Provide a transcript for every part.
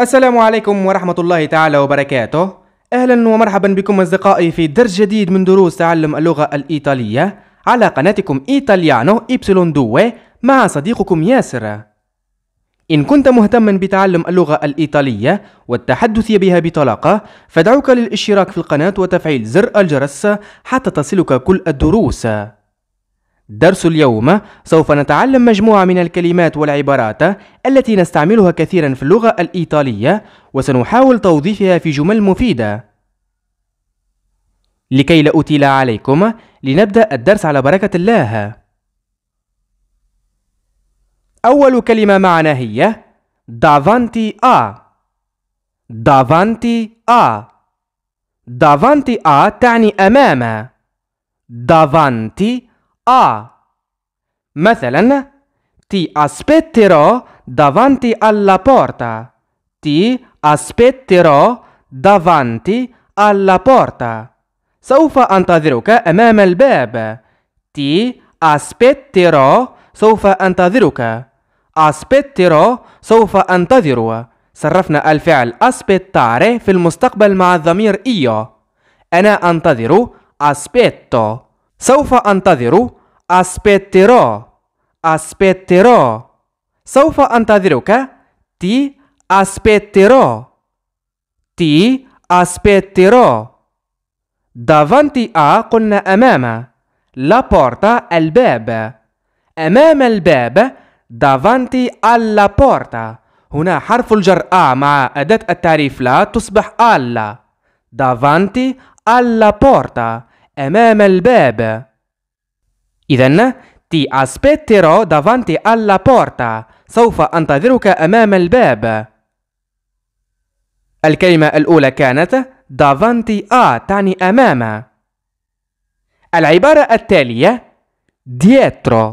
السلام عليكم ورحمة الله تعالى وبركاته أهلا ومرحبا بكم أصدقائي في درس جديد من دروس تعلم اللغة الإيطالية على قناتكم إيطاليانو إبسلون دو مع صديقكم ياسر إن كنت مهتما بتعلم اللغة الإيطالية والتحدث بها بطلاقة فدعوك للاشتراك في القناة وتفعيل زر الجرس حتى تصلك كل الدروس درس اليوم سوف نتعلم مجموعة من الكلمات والعبارات التي نستعملها كثيرا في اللغة الإيطالية وسنحاول توظيفها في جمل مفيدة لكي لا أطيل عليكم لنبدأ الدرس على بركة الله أول كلمة معنا هي دافانتي آ دافانتي آ دافانتي آ تعني أمام دافانتي A. مثلا ti aspetterò davanti alla porta. Ti aspetterò davanti alla porta. سوف أنتظرك أمام الباب. Ti aspetterò سوف أنتظرك. aspetterò سوف أنتظر. صرفنا الفعل aspettare في المستقبل مع الضمير io. أنا أنتظر aspetto. سوف أنتظر أسبترو أسبترو سوف أنتظرك تي أسبترو تي أسبترو دافانتي أ قلنا أمام لا بورتا الباب أمام الباب دافانتي ألا بورتا هنا حرف الجر أ مع أداة التعريف لا تصبح ألا دافانتي ألا بورتا أمام الباب. إذا ti aspetterò davanti alla porta. سوف أنتظرك أمام الباب. الكلمة الأولى كانت davanti a تعني أمام. العبارة التالية dietro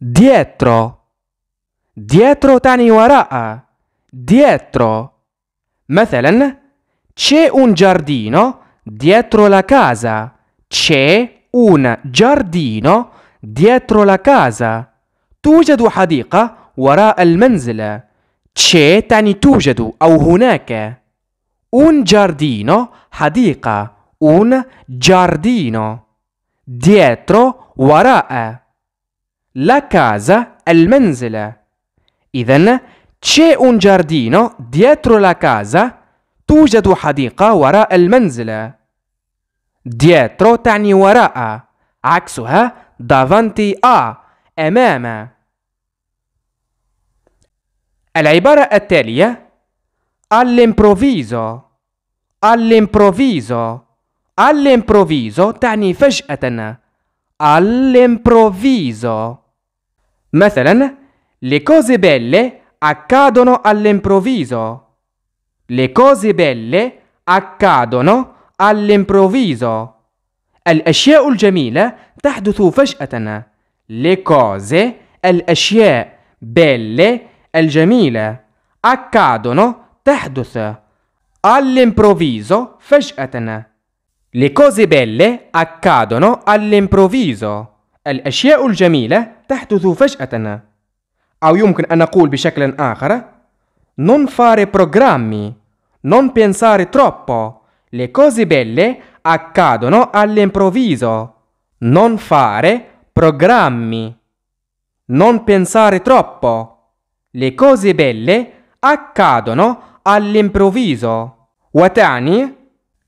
dietro dietro تعني وراء dietro مثلا c'è un giardino dietro la casa. C'è un giardino dietro la casa. توجد حديقة وراء المنزل. C'è تعني توجد أو هناك. Un giardino حديقة. Un giardino. Dietro وراء. La casa المنزل. إذن c'è un giardino dietro la casa. توجد حديقة وراء المنزل. dietro tani wara'a, aksuha davanti a, امام. العبارة التالية all'improvviso all'improvviso all'improvviso تعني فجأة all'improvviso مثلا le cose belle accadono all'improvviso le cose belle accadono all'improvviso الأشياء الجميلة تحدث فجأة le cose الأشياء belle الجميلة accadono تحدث all'improvviso فجأة le cose belle accadono all'improvviso الأشياء الجميلة تحدث فجأة أو يمكن أن نقول بشكل آخر non fare programmi non pensare troppo Le cose belle accadono all'improvviso. Non fare programmi. Non pensare troppo. Le cose belle accadono all'improvviso. وتعني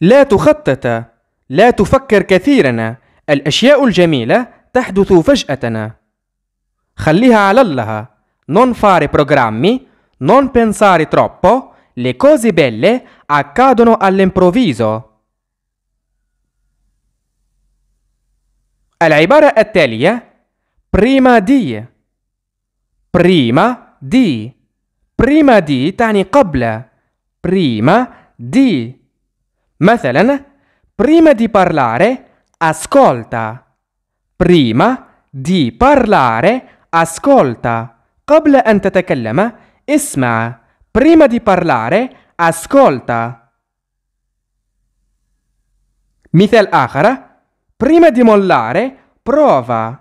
لا تخطط لا تفكر كثيرا الأشياء الجميلة تحدث فجأة خليها على الله non fare programmi non pensare troppo le cose belle accadono all'improvviso. العباره التاليه eh? prima di prima di prima di تعني قبل prima di مثلا prima di parlare ascolta prima di parlare ascolta قبل ان تتكلم اسمع Prima di parlare, ascolta. Mithal akhara, prima di mollare, prova.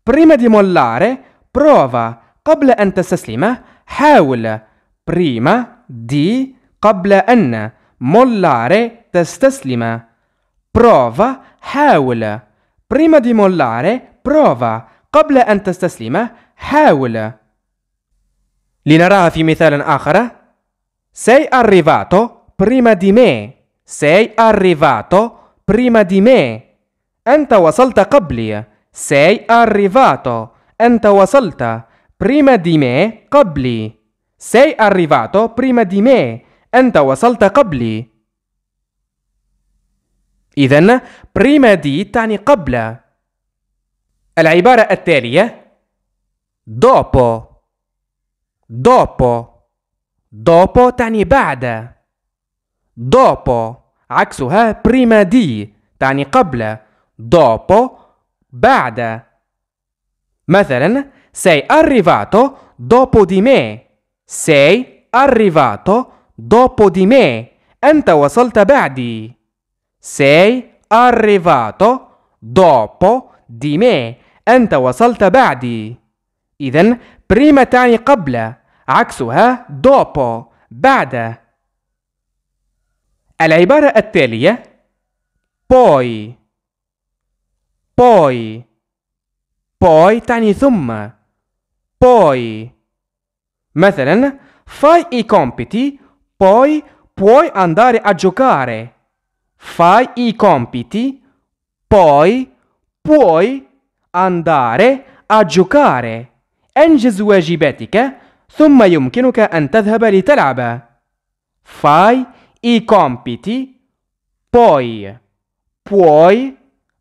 Prima di mollare, prova. قبل أن تستسلم حاول prima di قبل أن mollare تستسلم prova حاول prima di mollare prova قبل أن تستسلم حاول لنراها في مثال آخر Sei arrivato prima di me Sei arrivato prima di me أنت وصلت قبلي Sei arrivato أنت وصلت prima di me قبلي Sei arrivato prima di me أنت وصلت قبلي إذا prima di تعني قبل العبارة التالية dopo دوبو دوبو تعني بعد دوبو عكسها بريما دي تعني قبل دوبو بعد مثلا سي arrivato دوبو دي مي سي arrivato دوبو دي مي أنت وصلت بعدي سي arrivato دوبو دي مي أنت وصلت بعدي إذا بريما تعني قبل عكسها eh? dopo بعد العبارة التالية poi poi poi تعني ثم poi مثلا fai i compiti poi puoi andare a giocare fai i compiti poi puoi andare a giocare انجز واجباتك ثم يمكنك أن تذهب لتلعب. Fai i compiti, poi puoi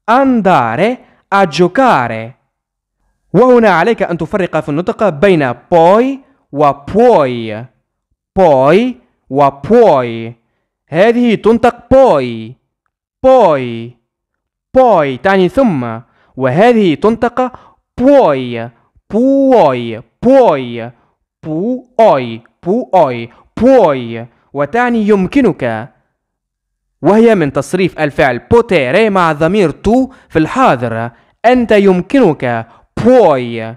andare a giocare. وهنا عليك أن تفرق في النطق بين poi و puoi. poi و puoi. هذه تنطق poi. poi. poi تعني ثم وهذه تنطق puoi. puoi. puoi. بو أوي بو أوي بوي وتعني يمكنك وهي من تصريف الفعل بوتيري مع ضمير تو في الحاضر أنت يمكنك بوي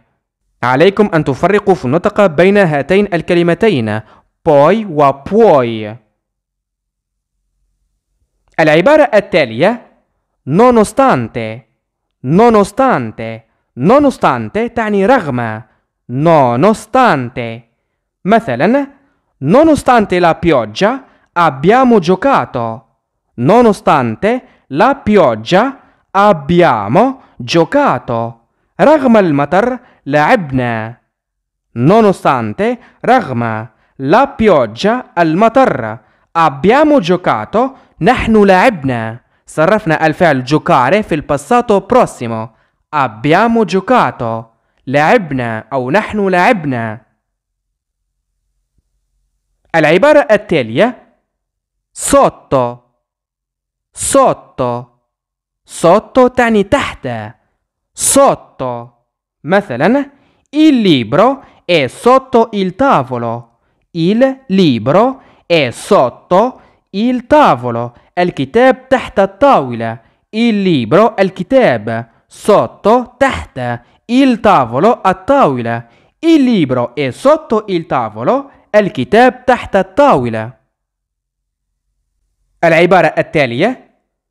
عليكم أن تفرقوا في النطق بين هاتين الكلمتين بوي وبوي العبارة التالية nonostante nonostante nonostante تعني رغم nonostante. مثلا nonostante la pioggia abbiamo giocato. Nonostante la pioggia abbiamo giocato. رغم المطر لعبنا. Nonostante رغم la pioggia المطر abbiamo giocato نحن لعبنا. صرفنا الفعل giocare في il passato prossimo. Abbiamo giocato. لعبنا أو نحن لعبنا العبارة التالية سوتو سوتو سوتو تعني تحت سوتو مثلا il libro è sotto il tavolo il libro è sotto il tavolo الكتاب تحت الطاولة il libro الكتاب sotto تحت il tavolo الطاولة il libro è sotto il tavolo الكتاب تحت الطاولة العبارة التالية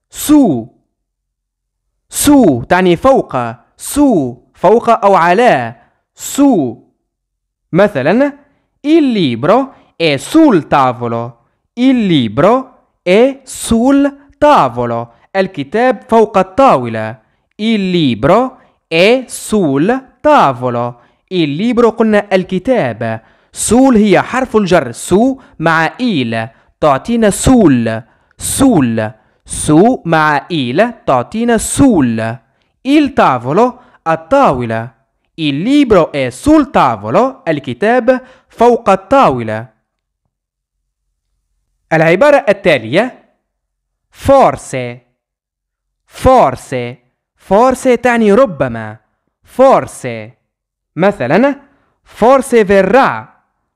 سو سو تعني فوق سو فوق أو على سو مثلا il libro è sul tavolo il libro è sul tavolo الكتاب فوق الطاولة il libro اي سول تافولو الليبرو قلنا الكتاب سول هي حرف الجر سو مع إيل تعطينا سول سول سو مع إيل تعطينا سول il tavolo الطاولة Il libro è sul tavolo الكتاب فوق الطاولة العبارة التالية forse forse فورسي تعني ربما فورسي مثلا فورسي verrà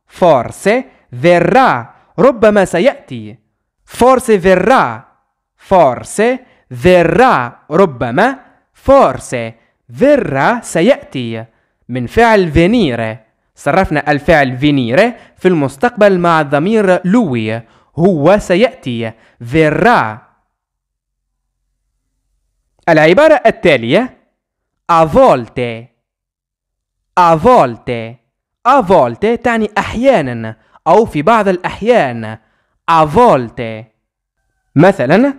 فورسي verrà ربما سيأتي فورسي verrà فورسي verrà ربما فورسي verrà سيأتي من فعل venire صرفنا الفعل venire في المستقبل مع الضمير لوي هو سيأتي verrà العبارة التالية a volte a volte a volte تعني أحيانا أو في بعض الأحيان a volte مثلا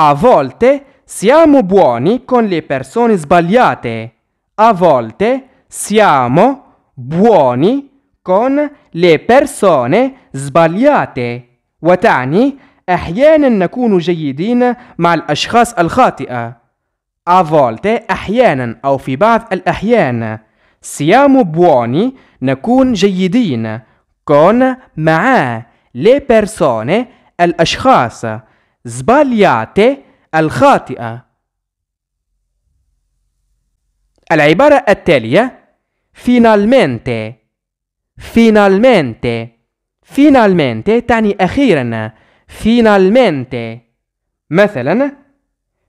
a volte siamo buoni con le persone sbagliate a volte siamo buoni con le persone sbagliate وتعني أحيانا نكون جيدين مع الأشخاص الخاطئة A volte أحيانا أو في بعض الأحيان siamo buoni نكون جيدين con مع le persone الأشخاص sbagliate الخاطئة العبارة التالية finalmente finalmente finalmente تعني أخيرا finalmente مثلا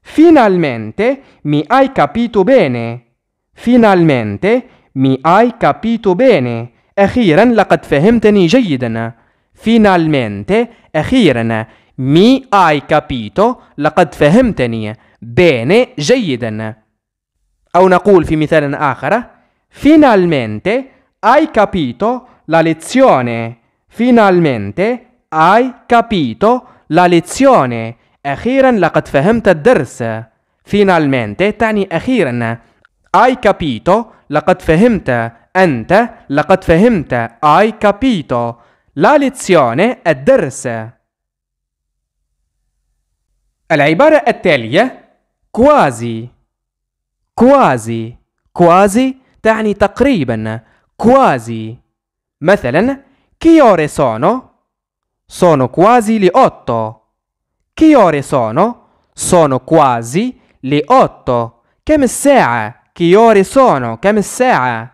Finalmente mi hai capito bene. Finalmente mi hai capito bene. أخيرا لقد فهمتني جيدا. Finalmente, أخيرا mi hai capito لقد فهمتني bene جيدا. أو نقول في مثال آخر Finalmente hai capito la lezione. Finalmente hai capito la lezione. أخيرا لقد فهمت الدرس finalmente تعني أخيرا I capito لقد فهمت أنت لقد فهمت I capito la lezione الدرس العبارة التالية quasi quasi quasi تعني تقريبا quasi مثلا كي ore sono sono quasi le otto Che ore sono? Sono quasi le otto. كم الساعة؟ Che ore sono? كم الساعة؟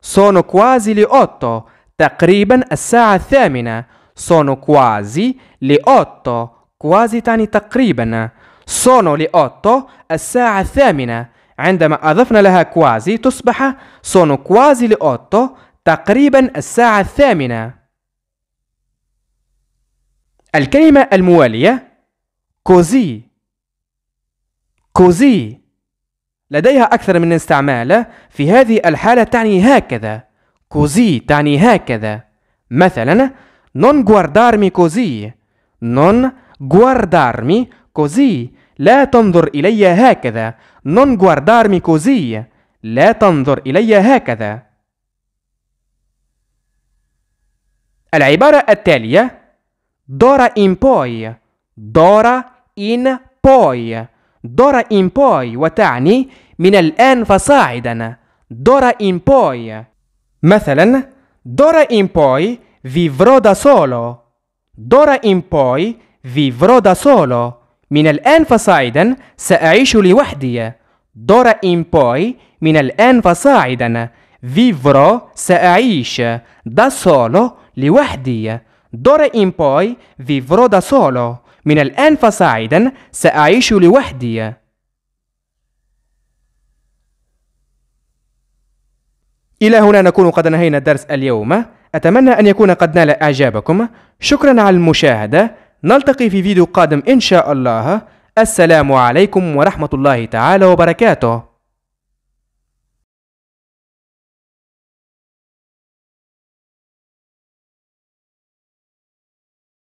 Sono quasi le otto. تقريبا الساعة الثامنة. Sono quasi le otto. quasi تعني تقريبا. Sono le otto الساعة الثامنة. عندما أضفنا لها كوازي تصبح sono quasi le otto تقريبا الساعة الثامنة. الكلمة الموالية كوزي كوزي لديها أكثر من استعمال في هذه الحالة تعني هكذا كوزي تعني هكذا مثلا non guardarmi كوزي نون guardarmi كوزي لا تنظر إلي هكذا non guardarmi كوزي لا تنظر إلي هكذا العبارة التالية دورا in poi دورا in poi دورا in poi وتعني من الآن فصاعدا دورا in poi مثلا دورا in poi vivrò da solo دورا in poi vivrò da solo من الآن فصاعدا سأعيش لوحدي دورا in poi من الآن فصاعدا vivrò سأعيش da solo لوحدي دورا in poi vivrò da solo من الآن فصاعدا سأعيش لوحدي إلى هنا نكون قد انهينا درس اليوم أتمنى أن يكون قد نال إعجابكم شكرا على المشاهدة نلتقي في فيديو قادم إن شاء الله السلام عليكم ورحمة الله تعالى وبركاته